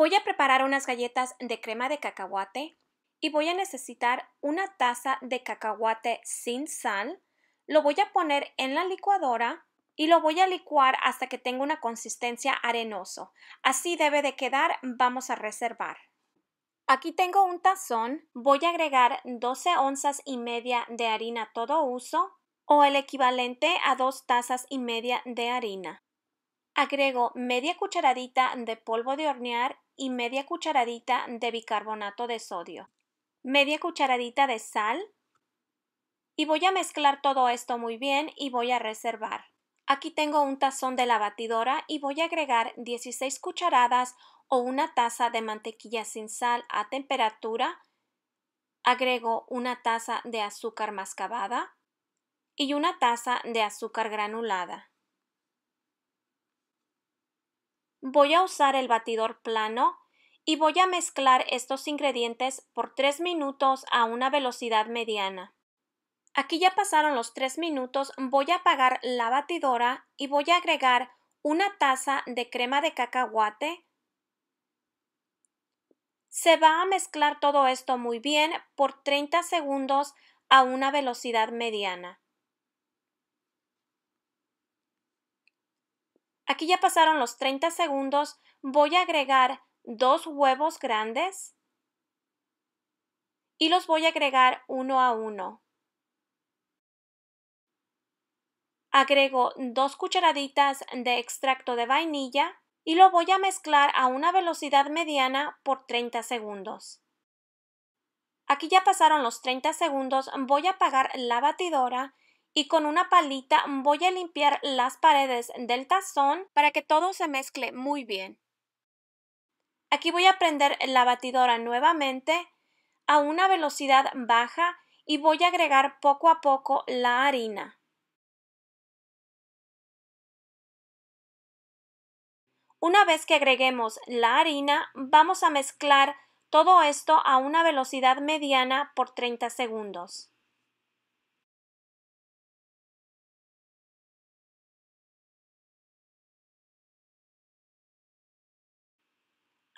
Voy a preparar unas galletas de crema de cacahuate y voy a necesitar una taza de cacahuate sin sal. Lo voy a poner en la licuadora y lo voy a licuar hasta que tenga una consistencia arenoso. Así debe de quedar, vamos a reservar. Aquí tengo un tazón, voy a agregar 12 onzas y media de harina todo uso o el equivalente a 2 tazas y media de harina. Agrego media cucharadita de polvo de hornear y media cucharadita de bicarbonato de sodio, media cucharadita de sal y voy a mezclar todo esto muy bien y voy a reservar. Aquí tengo un tazón de la batidora y voy a agregar 16 cucharadas o una taza de mantequilla sin sal a temperatura. Agrego una taza de azúcar mascabada y una taza de azúcar granulada. Voy a usar el batidor plano y voy a mezclar estos ingredientes por 3 minutos a una velocidad mediana. Aquí ya pasaron los 3 minutos, voy a apagar la batidora y voy a agregar una taza de crema de cacahuate. Se va a mezclar todo esto muy bien por 30 segundos a una velocidad mediana. Aquí ya pasaron los 30 segundos. Voy a agregar dos huevos grandes y los voy a agregar uno a uno. Agrego dos cucharaditas de extracto de vainilla y lo voy a mezclar a una velocidad mediana por 30 segundos. Aquí ya pasaron los 30 segundos, voy a apagar la batidora y con una palita voy a limpiar las paredes del tazón para que todo se mezcle muy bien. Aquí voy a prender la batidora nuevamente a una velocidad baja y voy a agregar poco a poco la harina. Una vez que agreguemos la harina, vamos a mezclar todo esto a una velocidad mediana por 30 segundos.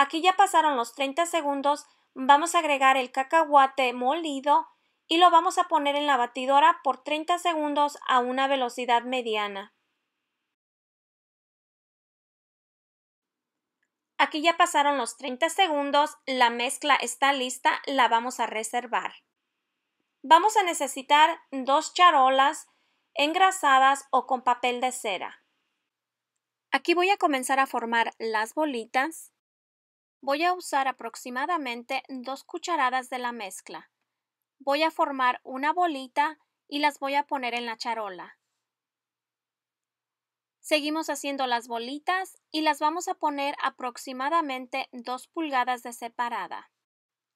Aquí ya pasaron los 30 segundos, vamos a agregar el cacahuate molido y lo vamos a poner en la batidora por 30 segundos a una velocidad mediana. Aquí ya pasaron los 30 segundos, la mezcla está lista, la vamos a reservar. Vamos a necesitar dos charolas engrasadas o con papel de cera. Aquí voy a comenzar a formar las bolitas. Voy a usar aproximadamente dos cucharadas de la mezcla. Voy a formar una bolita y las voy a poner en la charola. Seguimos haciendo las bolitas y las vamos a poner aproximadamente dos pulgadas de separada.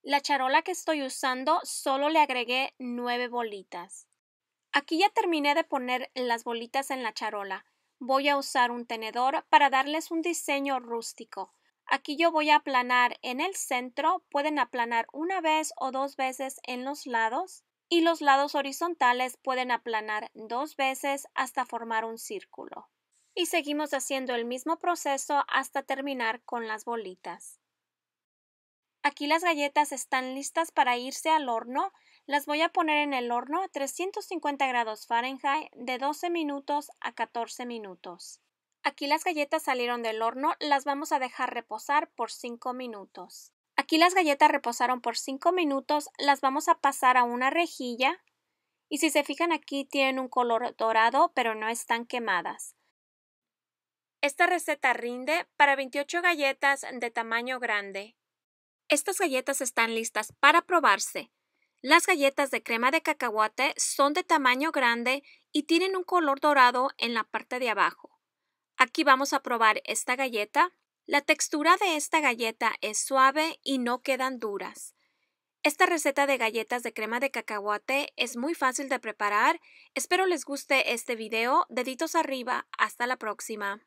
La charola que estoy usando solo le agregué nueve bolitas. Aquí ya terminé de poner las bolitas en la charola. Voy a usar un tenedor para darles un diseño rústico. Aquí yo voy a aplanar en el centro, pueden aplanar una vez o dos veces en los lados y los lados horizontales pueden aplanar dos veces hasta formar un círculo. Y seguimos haciendo el mismo proceso hasta terminar con las bolitas. Aquí las galletas están listas para irse al horno. Las voy a poner en el horno a 350 grados Fahrenheit de 12 minutos a 14 minutos. Aquí las galletas salieron del horno, las vamos a dejar reposar por 5 minutos. Aquí las galletas reposaron por 5 minutos, las vamos a pasar a una rejilla y si se fijan aquí tienen un color dorado pero no están quemadas. Esta receta rinde para 28 galletas de tamaño grande. Estas galletas están listas para probarse. Las galletas de crema de cacahuate son de tamaño grande y tienen un color dorado en la parte de abajo. Aquí vamos a probar esta galleta. La textura de esta galleta es suave y no quedan duras. Esta receta de galletas de crema de cacahuate es muy fácil de preparar. Espero les guste este video. Deditos arriba. Hasta la próxima.